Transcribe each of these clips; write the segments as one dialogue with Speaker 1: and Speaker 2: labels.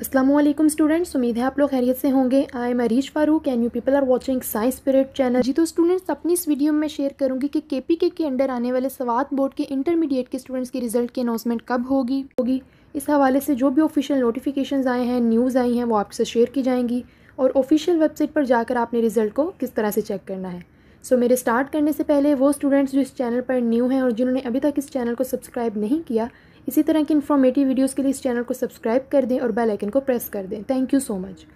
Speaker 1: Aslam students उम्मीद है आप लोग खैरियत से होंगे I am Arish Farooq and you people are watching science spirit channel जी तो स्टूडेंट्स अपनी इस वीडियो में शेयर करूंगी कि के पी के के अंडर आने वाले सवात बोर्ड के इंटरमीडिएट के स्टूडेंट्स के रिजल्ट की अनाउंसमेंट कब होगी होगी इस हवाले से जो भी ऑफिशियल नोटिफिकेशन आए हैं न्यूज़ आई हैं वो आपसे शेयर की जाएंगी और ऑफिशियल वेबसाइट पर जाकर आपने रिजल्ट को किस तरह से चेक करना है सो so, मेरे स्टार्ट करने से पहले वो स्टूडेंट्स जो इस चैनल पर न्यू हैं और जिन्होंने अभी तक इस चैनल को सब्सक्राइब नहीं किया इसी तरह की इन्फॉर्मेटिव वीडियोज़ के लिए इस चैनल को सब्सक्राइब कर दें और बेल आइकन को प्रेस कर दें थैंक यू सो मच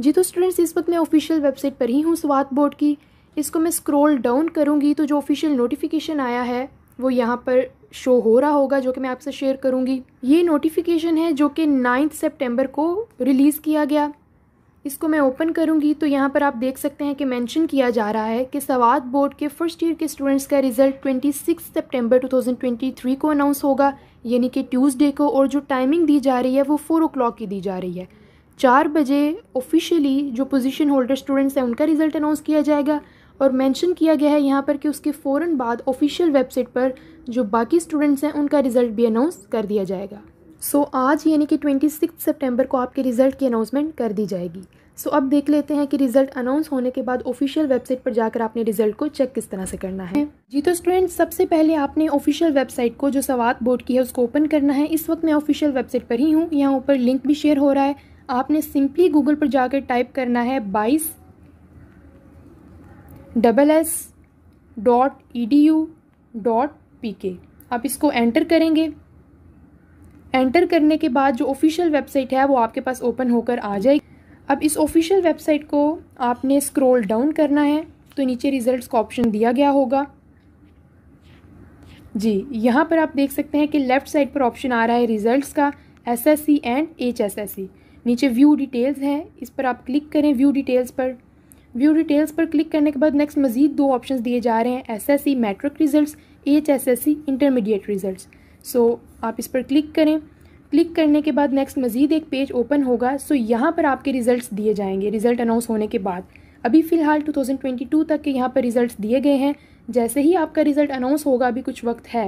Speaker 1: जी तो स्टूडेंट्स इस वक्त मैं ऑफिशियल वेबसाइट पर ही हूँ स्वात बोर्ड की इसको मैं स्क्रोल डाउन करूँगी तो जो ऑफिशियल नोटिफिकेशन आया है वो यहाँ पर शो हो रहा होगा जो कि मैं आपसे शेयर करूँगी ये नोटिफिकेशन है जो कि नाइन्थ सेप्टेम्बर को रिलीज़ किया गया इसको मैं ओपन करूँगी तो यहाँ पर आप देख सकते हैं कि मेंशन किया जा रहा है कि सवाद बोर्ड के फ़र्स्ट ईयर के स्टूडेंट्स का रिज़ल्ट 26 सितंबर 2023 को अनाउंस होगा यानी कि ट्यूसडे को और जो टाइमिंग दी जा रही है वो फ़ोर ओ की दी जा रही है चार बजे ऑफिशियली जो पोजीशन होल्डर स्टूडेंट्स हैं उनका रिज़ल्ट अनाउंस किया जाएगा और मेंशन किया गया है यहाँ पर कि उसके फ़ौर बाद ऑफिशियल वेबसाइट पर जो बाकी स्टूडेंट्स हैं उनका रिज़ल्ट भी अनाउंस कर दिया जाएगा सो so, आज यानी कि ट्वेंटी सिक्स सेप्टेम्बर को आपके रिज़ल्ट की अनाउंसमेंट कर दी जाएगी सो so, अब देख लेते हैं कि रिज़ल्ट अनाउंस होने के बाद ऑफिशियल वेबसाइट पर जाकर आपने रिज़ल्ट को चेक किस तरह से करना है जी तो स्टूडेंट सबसे पहले आपने ऑफिशियल वेबसाइट को जो सवात बोर्ड की है उसको ओपन करना है इस वक्त मैं ऑफिशियल वेबसाइट पर ही हूँ यहाँ ऊपर लिंक भी शेयर हो रहा है आपने सिंपली गूगल पर जाकर टाइप करना है bise double S dot E D U dot P K आप इसको एंटर करेंगे एंटर करने के बाद जो ऑफिशियल वेबसाइट है वो आपके पास ओपन होकर आ जाएगी अब इस ऑफिशियल वेबसाइट को आपने स्क्रॉल डाउन करना है तो नीचे रिजल्ट्स का ऑप्शन दिया गया होगा जी यहाँ पर आप देख सकते हैं कि लेफ़्ट साइड पर ऑप्शन आ रहा है रिजल्ट्स का S S C and H S S C नीचे व्यू डिटेल्स हैं इस पर आप क्लिक करें व्यू डिटेल्स पर व्यू डिटेल्स पर क्लिक करने के बाद नेक्स्ट मजीद दो ऑप्शन दिए जा रहे हैं S S C matric result H S S C intermediate result so आप इस पर क्लिक करें क्लिक करने के बाद नेक्स्ट मज़ीद एक पेज ओपन होगा सो यहाँ पर आपके रिज़ल्ट दिए जाएंगे रिज़ल्ट अनाउंस होने के बाद अभी फ़िलहाल 2022 तक के यहाँ पर रिज़ल्ट दिए गए हैं जैसे ही आपका रिज़ल्ट अनाउंस होगा अभी कुछ वक्त है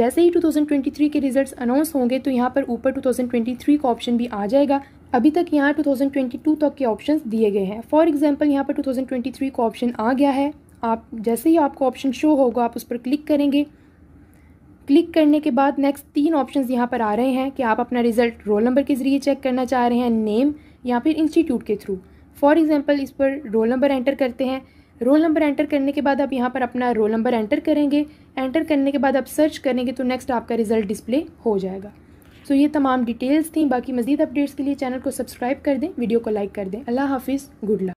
Speaker 1: जैसे ही 2023 के रिज़ल्ट अनाउंस होंगे तो यहाँ पर ऊपर 2023 का ऑप्शन भी आ जाएगा अभी तक यहाँ 2022 तक के ऑप्शन दिए गए हैं फॉर एग्ज़ाम्पल यहाँ पर 2023 का ऑप्शन आ गया है आप जैसे ही आपको ऑप्शन शो होगा आप उस पर क्लिक करेंगे क्लिक करने के बाद नेक्स्ट तीन ऑप्शंस यहाँ पर आ रहे हैं कि आप अपना रिज़ल्ट रोल नंबर के ज़रिए चेक करना चाह रहे हैं नेम या फिर इंस्टीट्यूट के थ्रू फॉर एग्ज़ाम्पल इस पर रोल नंबर एंटर करते हैं रोल नंबर एंटर करने के बाद आप यहाँ पर अपना रोल नंबर एंटर करेंगे एंटर करने के बाद आप सर्च करेंगे तो नेक्स्ट आपका रिज़ल्ट डिस्प्ले हो जाएगा सो so, ये तमाम डिटेल्स थी बाकी मजीद अपडेट्स के लिए चैनल को सब्सक्राइब कर दें वीडियो को लाइक कर दें अल्लाह हाफिज़ गुड लक